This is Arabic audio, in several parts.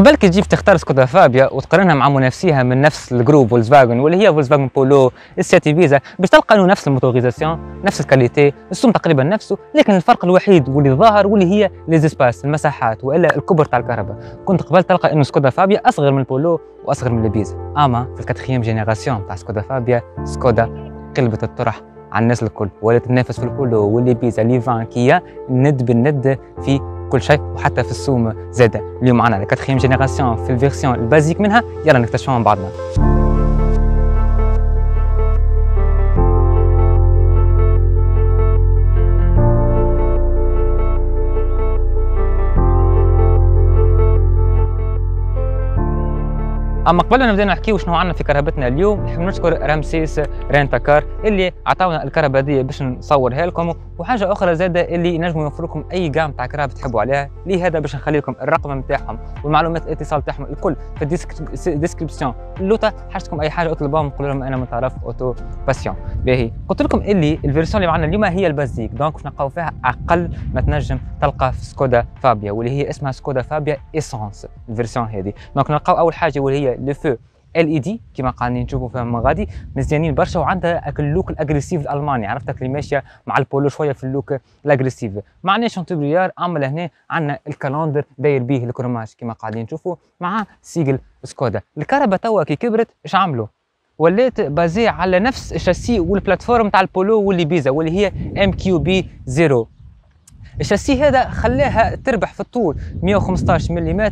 قبل كي تجي تختار سكودا فابيا وتقارنها مع منافسيها من نفس الجروب فولكسفاغن واللي هي فولكسفاغن بولو السياتي فيزا باش تلقى انه نفس الموتوريزاسيون نفس الكاليتي السوم تقريبا نفسه لكن الفرق الوحيد واللي ظاهر واللي هي ليزيسباس المساحات والا الكبر تاع الكهرباء كنت قبل تلقى انه سكودا فابيا اصغر من البولو واصغر من البيزا اما في الكاتريام جينيراسيون تاع سكودا فابيا سكودا قلبت الطرح على الناس الكل ولا تنافس في البولو واللي بيزا لي فان كيا ند بالند في كل شيء وحتى في السوم زاده اليوم معنا لا 4 جينيراسيون في الفيرسيون البازيك منها يلا نكتشفها مع بعضنا اما قبل ما نبدا نحكيو شنو عندنا في كهربتنا اليوم نحب نشكر رمسيس رينتا كار اللي عطاونا الكهرباء دي باش نصورها لكم وحاجه اخرى زاده اللي ينجموا يوفروا لكم اي قام تاع كهرباء تحبوا عليها لهذا باش نخلي لكم الرقم نتاعهم والمعلومات الاتصال تاعهم الكل في الديسكريبسيون اللوطه حاجتكم اي حاجه اطلبوهم نقول لهم انا من طرف اوتو باسيون باهي قلت لكم اللي الفيرسيون اللي معنا اليوم هي البازيك دونك باش نلقاو فيها اقل ما تنجم تلقى في سكودا فابيا واللي هي اسمها سكودا فابيا اسانس الفيرسيون هذه دونك نلقاو اول حاجه واللي هي لو فو ال اي دي كما قاعدين نشوفوا فيهم غادي مزيانين برشا وعندها هاك اللوك الاجريسيف الالماني عرفتك اللي ماشيه مع البولو شويه في اللوك الاجريسيف ما عندناش شونتوبريار عمل هنا عندنا الكالندر داير به الكروماج كما قاعدين نشوفوا مع سيجل سكودا الكهرباء توا كي كبرت اش عملوا ولات بازي على نفس الشاسي والبلاتفورم تاع البولو واللي بيزا واللي هي ام كيو بي 0 الشاسي هذا خلاها تربح في الطول 115 ملم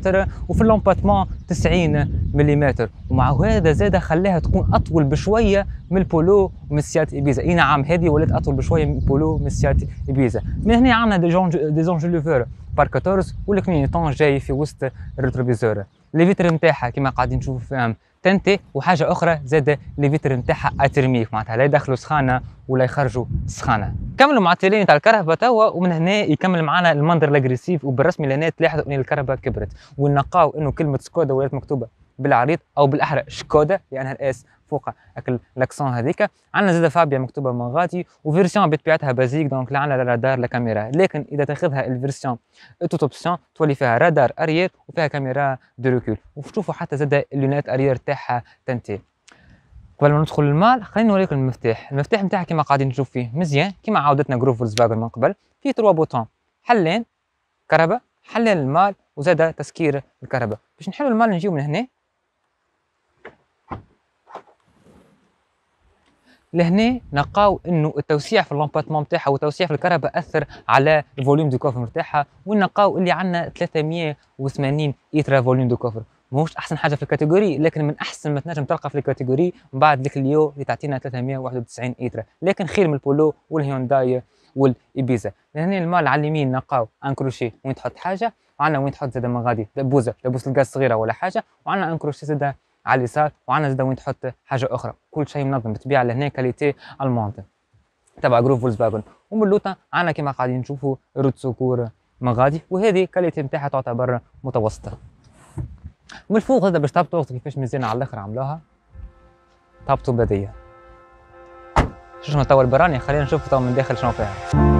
وفي اللومباتمون 90 ملم ومع هذا زاد خلاها تكون اطول بشويه من البولو ومن سيات ايبيزا اي نعم هذه ولات اطول بشويه من البولو من سيات ايبيزا من هنا عندنا دي جون دي جون لوفور بار 14 والكنينيطون جاي في وسط الريتروفيزور لي فيتر نتاعها كما قاعدين نشوفوا فيهم تنتي وحاجه اخرى زاد الفيتر نتاعها اترميك معناتها لا يدخلوا سخانه ولا يخرجوا سخانه كملوا مع التيلين تاع الكهرباء توا ومن هنا يكمل معنا المنظر الاجريسيف وبالرسمي لهنا تلاحظوا ان الكهرباء كبرت والنقاو انه كلمه سكودا ولات مكتوبه بالعريض او بالاحرى شكودا لانها يعني الاس فوق لاكسون هذيك عندنا زاد فابيا مكتوبه من غاتي وفيرسيون بطبيعتها بازيك دونك لا عندنا رادار لا كاميرا لكن اذا تاخذها الفيرسيون توت اوبسيون تولي فيها رادار اريير وفيها كاميرا دو ريكول وتشوفوا حتى زاد اللونات اريير تاعها تنتهي قبل ما ندخل المال خلينا نوريكم المفتاح المفتاح نتاعها كما قاعدين نشوف فيه مزيان كما عاودتنا جروف فولكسفاجن من قبل فيه تروا بوتون حلين كهرباء حلين المال وزاد تسكير الكهرباء باش نحلوا المال نجيو من هنا لهنا نلقاو انه التوسيع في اللومباتمون نتاعها والتوسيع في الكهرباء اثر على الفوليوم دو كوفر نتاعها ونقاو اللي عندنا 380 ايترا فوليوم دو كوفر ماهوش احسن حاجه في الكاتيجوري لكن من احسن ما تنجم تلقى في الكاتيجوري من بعد اليو اللي تعطينا 391 ايترا لكن خير من البولو والهيونداي والايبيزا لهنا المال على اليمين نلقاو ان كروشي وين تحط حاجه وعندنا وين تحط زاد من غادي دبوزه دبوس الغاز صغيره ولا حاجه وعندنا ان كروشي زاد على اليسار وعندنا زاد وين تحط حاجه اخرى كل شيء منظم بالطبيعه لهنا كاليتي الموند تبع جروف فولكسفاجن ومن اللوطه عندنا كما قاعدين نشوفوا روتسوكور مغادي وهذه كاليتي نتاعها تعتبر متوسطه من الفوق هذا باش تهبطوا كيفاش مزيان على الاخر عملوها تهبطوا بديه شنو توا البراني خلينا نشوف من داخل شنو فيها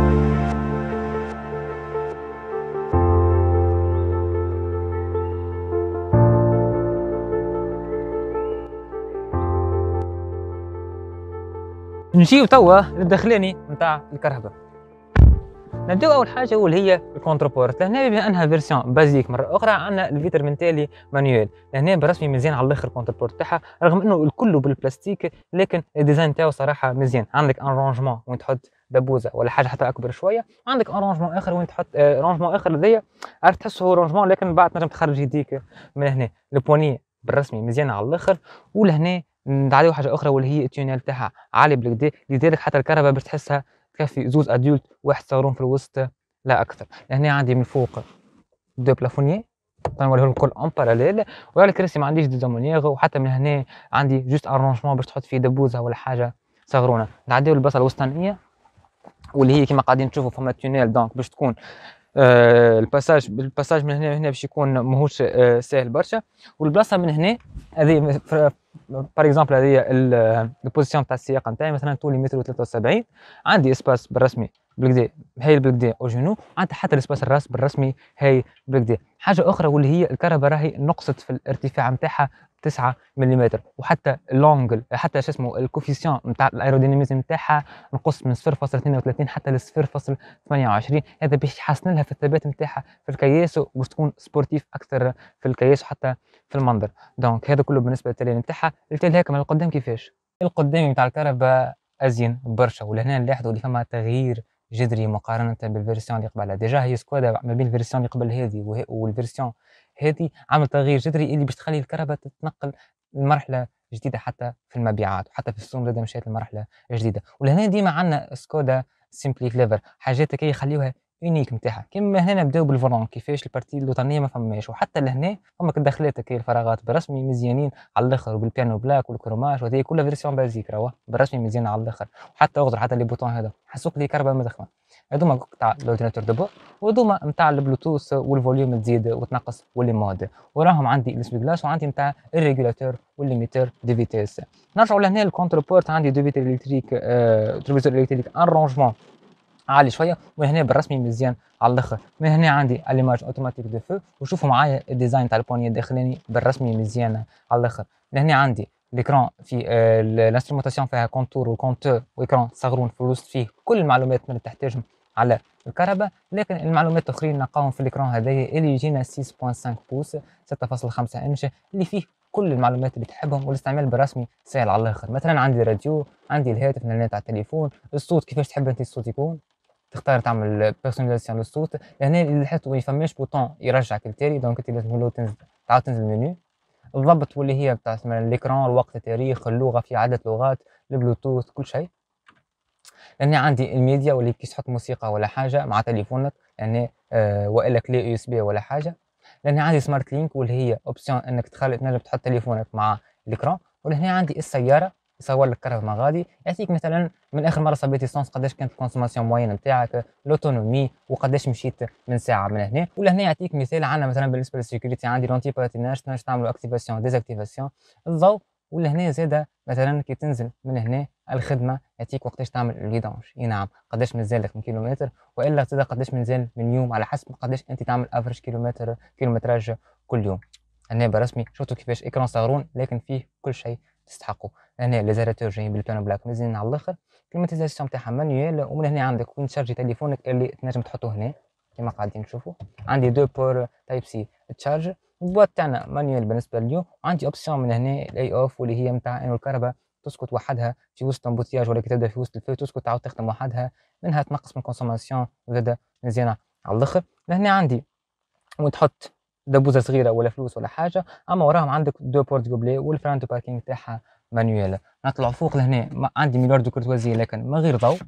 نجيو توا للدخلاني نتاع الكرهبه نبداو اول حاجه واللي هي الكونتربورت لهنا بما انها فيرسيون بازيك مره اخرى عندنا الفيتر من تالي مانيوال لهنا برسمي مزيان على الاخر الكونتربورت تاعها رغم انه الكل بالبلاستيك لكن الديزاين تاعو صراحه مزيان عندك ان رونجمون وين تحط دبوزه ولا حاجه حتى اكبر شويه عندك رونجمون اخر وين تحط رونجمون آه، اخر هذايا عرفت تحسه هو رونجمون لكن بعد تنجم تخرج يديك من هنا البوني بالرسمي مزيان على الاخر ولهنا نعليو حاجه اخرى واللي هي التيونيل تاعها عالي بالكدا لذلك حتى الكهرباء باش تحسها تكفي زوز ادولت واحد صالون في الوسط لا اكثر لهنا عندي من فوق دو بلافونيي نوليه الكل اون باراليل وعلى الكراسي ما عنديش ديزامونيغ وحتى من هنا عندي جوست ارونجمون باش تحط فيه دبوزه ولا حاجه صغرونه نعديو للبصله الوسطانيه واللي هي كما قاعدين تشوفوا فما تونيل دونك باش تكون آه، الباساج الباساج من هنا هنا باش يكون ماهوش آه، ساهل برشا والبلاصه من هنا هذه باغ اكزومبل هذه البوزيسيون تاع السياقه نتاعي مثلا طولي متر و73 عندي اسباس بالرسمي بالكدا هاي بالكدا او جنو عندي حتى الاسباس الراس بالرسمي هاي بالكدا حاجه اخرى واللي هي الكهرباء راهي نقصت في الارتفاع نتاعها 9 ملم وحتى اللونجل حتى شو اسمه الكوفيسيون نتاع الايروديناميزم نتاعها نقص من 0.32 حتى ل 0.28 هذا باش يحسن لها في الثبات نتاعها في الكياس وباش تكون سبورتيف اكثر في الكياس وحتى في المنظر دونك هذا كله بالنسبه للتالي نتاعها التالي هكا من القدام كيفاش القدام نتاع الكهرباء ازين برشا ولهنا نلاحظوا اللي فما تغيير جذري مقارنه بالفيرسيون اللي قبلها ديجا هي سكوادا ما بين الفيرسيون اللي قبل هذه والفيرسيون هذه عمل تغيير جذري اللي باش تخلي الكهرباء تتنقل لمرحله جديده حتى في المبيعات وحتى في السوم زاد مشات لمرحله جديده ولهنا ديما عندنا سكودا سيمبلي كليفر حاجات كي يخليوها يونيك نتاعها كيما هنا نبداو بالفرون كيفاش البارتي الوطنيه ما فماش وحتى لهنا فما كدخلات هكا الفراغات برسمي مزيانين على الاخر وبالبيانو بلاك والكروماج وهذه كلها فيرسيون بازيك راهو برسمي مزيان على الاخر وحتى اغدر حتى لي بوتون هذا حسوك لي كهرباء مدخله هذوما تاع الاورديناتور دو بور وهذوما نتاع البلوتوث والفوليوم تزيد وتنقص واللي مود وراهم عندي الاسبيكلاس وعندي نتاع الريجولاتور والليميتر دي فيتيس نرجعوا لهنا الكونتر بورت عندي دو فيتير الكتريك آه الكتريك ان رونجمون عالي شويه ومن هنا بالرسمي مزيان على الاخر من هنا عندي الايماج اوتوماتيك دو فو وشوفوا معايا الديزاين تاع البوني داخلاني بالرسمي مزيان على الاخر من هنا عندي ليكرون في الانسترومونتاسيون فيها كونتور وكونتور وايكرون صغرون في الوسط فيه كل المعلومات اللي تحتاجهم على الكهرباء لكن المعلومات الاخرين نلقاهم في الاكران هذايا اللي يجينا 6.5 بوس 6.5 انش اللي فيه كل المعلومات اللي تحبهم والاستعمال بالرسمي سهل على الاخر مثلا عندي راديو عندي الهاتف من تاع التليفون الصوت كيفاش تحب انت الصوت يكون تختار تعمل بيرسوناليزاسيون للصوت لهنا اللي لاحظت وين فماش بوتون يرجعك للتالي دونك انت لازم له تنزل تعاود تنزل المنيو الضبط واللي هي بتاع ليكرون الوقت التاريخ اللغه في عده لغات البلوتوث كل شيء يعني عندي الميديا واللي كي تحط موسيقى ولا حاجه مع تليفونك يعني آه والا كلي يو اس بي ولا حاجه يعني عندي سمارت لينك واللي هي اوبسيون انك تخلي تنجم تحط تليفونك مع الاكران ولهنا عندي السياره يصور لك كره غادي يعطيك مثلا من اخر مره صبيت ليسونس قداش كانت الكونسوماسيون موين نتاعك لوتونومي وقداش مشيت من ساعه من هنا ولا هنا يعطيك مثال عندنا مثلا بالنسبه للسيكوريتي عندي لونتي باتيناج تنجم تعمل اكتيفاسيون ديزاكتيفاسيون الضوء ولا هنا زاده مثلا كي تنزل من هنا الخدمه يعطيك وقتاش تعمل ليدونج اي نعم قداش مازال لك من كيلومتر والا زاده قداش مازال من يوم على حسب قداش انت تعمل افريج كيلومتر كيلومتراج كل يوم هنا برسمي شفتوا كيفاش اكرون صغرون لكن فيه كل شيء تستحقه هنا ليزيراتور جايين بالبيانو بلاك مزيانين على الاخر كليماتيزاسيون تاعها مانيوال ومن هنا عندك وين تشارجي تليفونك اللي تنجم تحطه هنا كما قاعدين نشوفوا عندي دو بور تايب سي تشارج البوات تاعنا مانيوال بالنسبه ليو عندي اوبسيون من هنا الاي اوف واللي هي نتاع انو الكهرباء تسكت وحدها في وسط امبوتياج ولا كي تبدا في وسط الفيو تسكت تعاود تخدم وحدها منها تنقص من كونسوماسيون وزاد مزيانه على الاخر لهنا عندي وين تحط دبوزه صغيره ولا فلوس ولا حاجه اما وراهم عندك دو بورت كوبلي والفرانت باركينغ تاعها مانويل نطلع فوق لهنا عندي ميلوار دو كورتوازي لكن من غير ضوء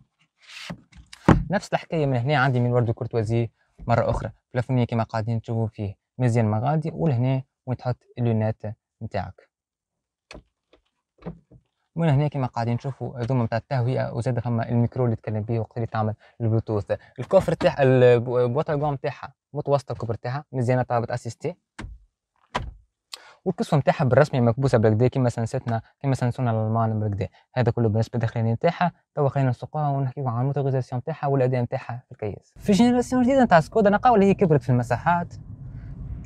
نفس الحكايه من هنا عندي ميلوار دو كورتوازي مره اخرى بلافونية كما قاعدين تشوفوا فيه مزيان مغادي ولهنا وين تحط اللونات نتاعك من هنا كما قاعدين نشوفوا هذوما نتاع التهوئه وزاد فما الميكرو اللي تكلم به وقت اللي تعمل البلوتوث الكوفر تاع البواطه نتاعها متوسطه الكبر تاعها مزيانه طابت اسيستي والقصه نتاعها بالرسمي مكبوسه بالكدا كيما سنستنا كيما سنسونا الالمان بالكدا هذا كله بالنسبه للداخليه نتاعها توا خلينا نسوقوها ونحكيو عن الموتوريزاسيون نتاعها والاداء نتاعها في الكيس في جينيراسيون جديده نتاع سكودا نلقاو اللي هي كبرت في المساحات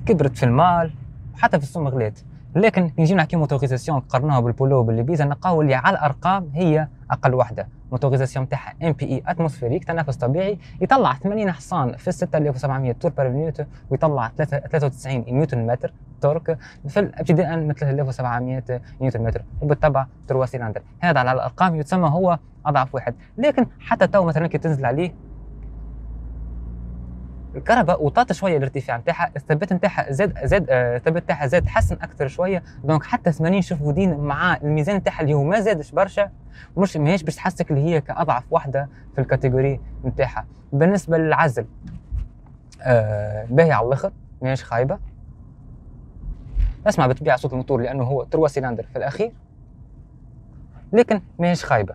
كبرت في المال وحتى في السوم غلات لكن كي نجيو نحكيو موتوريزاسيون نقارنوها بالبولو وبالبيزا نلقاو اللي على الارقام هي اقل وحده موتوريزاسيون تاعها ام بي اي اتموسفيريك تنافس طبيعي يطلع 80 حصان في 6700 تور بير نيوت ويطلع 93 نيوتن متر تورك في ابتداء من 3700 نيوتن متر وبالطبع تروا سيلندر هذا على الارقام يتسمى هو اضعف واحد لكن حتى تو مثلا كي تنزل عليه الكهرباء وطات شويه الارتفاع نتاعها الثبات نتاعها زاد زاد آه، الثبات نتاعها زاد حسن اكثر شويه دونك حتى 80 شوفوا دين مع الميزان نتاعها اللي هو ما زادش برشا مش ماهيش باش تحسك اللي هي كاضعف وحده في الكاتيجوري نتاعها بالنسبه للعزل آه باهي على الاخر ماهيش خايبه نسمع بالطبيعه صوت الموتور لانه هو تروا سيلندر في الاخير لكن ماهيش خايبه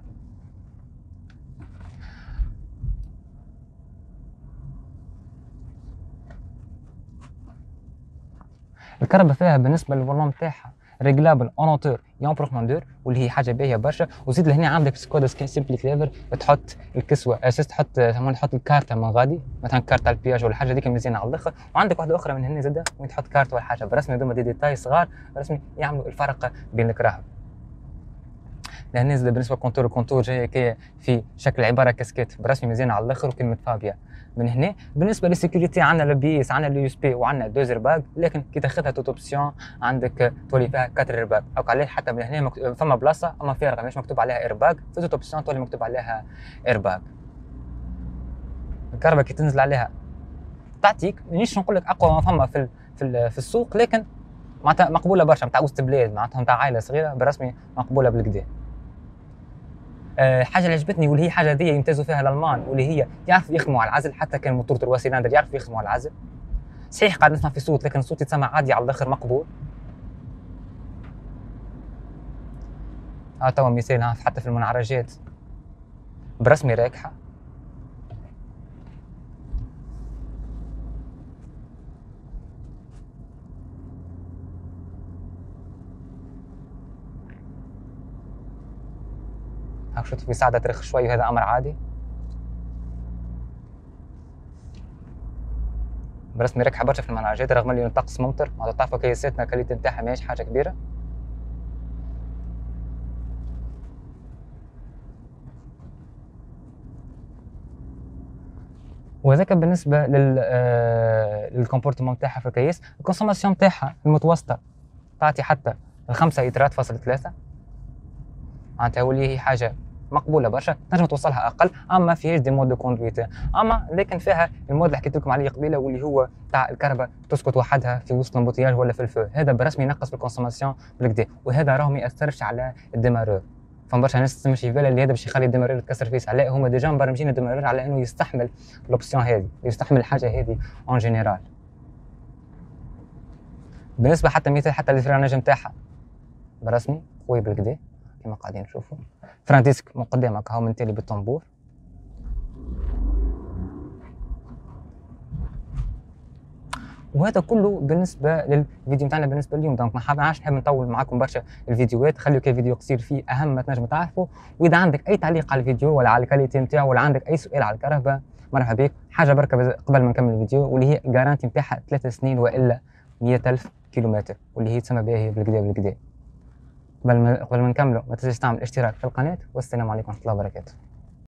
الكهرباء فيها بالنسبه للفولون تاعها ريجلابل اونوتور يون بروفوندور واللي هي حاجه باهيه برشا وزيد لهنا عندك سكودا سيمبلي كليفر تحط الكسوه اساس تحط تحط الكارته من غادي مثلا كارت على البياج ولا حاجه هذيك مزيانه على الاخر وعندك واحده اخرى من هنا زاده وين تحط كارت ولا حاجه برسمي هذوما دي ديتاي صغار رسمي يعملوا الفرق بين الكراهب لهنا زاد بالنسبه للكونتور الكونتور جاي في شكل عباره كاسكيت برسمي مزيانه على الاخر وكلمه فابيا من هنا بالنسبه للسيكوريتي عندنا اس عندنا اليو اس بي وعندنا دوز رباك لكن كي تاخذها توت اوبسيون عندك تولي فيها كاتر رباك او علاش حتى من هنا فما بلاصه اما فيها رقم مش مكتوب عليها ايرباك في توت اوبسيون تولي مكتوب عليها ايرباك الكهرباء كي تنزل عليها تعطيك مانيش نقول لك اقوى ما فما في في, في السوق لكن معناتها مقبوله برشا نتاع وسط بلاد معناتها نتاع عائله صغيره برسمي مقبوله بالكدا الحاجه آه، اللي عجبتني واللي هي حاجه دي يمتازوا فيها الالمان واللي هي يعرفوا يخدموا على العزل حتى كان موتور تروا سيلندر يعرفوا يخدموا على العزل صحيح قاعد نسمع في صوت لكن الصوت يتسمع عادي على الاخر مقبول ها آه، توا مثال ها حتى في المنعرجات برسمي راكحه هاك شو ساعدة ترخ شوي وهذا امر عادي برسمي ركحه برشا في المناجات رغم اللي الطقس ممطر معناتها تعرفوا كيساتنا كلية نتاعها ماهيش حاجه كبيره وهذاك بالنسبه لل آه للكومبورتمون نتاعها في الكيس الكونسوماسيون نتاعها المتوسطه تعطي حتى الخمسه لترات فاصل ثلاثه معناتها واللي هي حاجه مقبوله برشا تنجم توصلها اقل اما فيهاش دي مود دو كوندويت اما لكن فيها المود اللي حكيت لكم عليه قبيله واللي هو تاع الكهرباء تسكت وحدها في وسط المبوتياج ولا في الفو هذا برسمي ينقص في الكونسوماسيون بالكدا وهذا راهو ما ياثرش على الديمارور فما برشا ناس تمشي في اللي هذا باش يخلي الدمارير يتكسر فيه لا هما ديجا مبرمجين الدمارير على انه يستحمل لوبسيون هذه يستحمل الحاجه هذه اون جينيرال بالنسبه حتى مثال حتى للفريناج نتاعها برسمي قوي بالكدا كما قاعدين نشوفوا فرانديسك من قدامك هاو من تالي بالطنبور وهذا كله بالنسبه للفيديو نتاعنا بالنسبه لليوم دونك ما حابناش نحب نطول معاكم برشا الفيديوهات خليو كي فيديو قصير فيه اهم ما تنجم تعرفه واذا عندك اي تعليق على الفيديو ولا على الكاليتي نتاعو ولا عندك اي سؤال على الكرهبه مرحبا بك حاجه بركه قبل ما نكمل الفيديو واللي هي جارانتي نتاعها ثلاثة سنين والا ألف كيلومتر واللي هي تسمى بها هي بالكدا بالكدا قبل ما قبل ما نكملوا ما تنساش تعمل اشتراك في القناه والسلام عليكم ورحمه الله وبركاته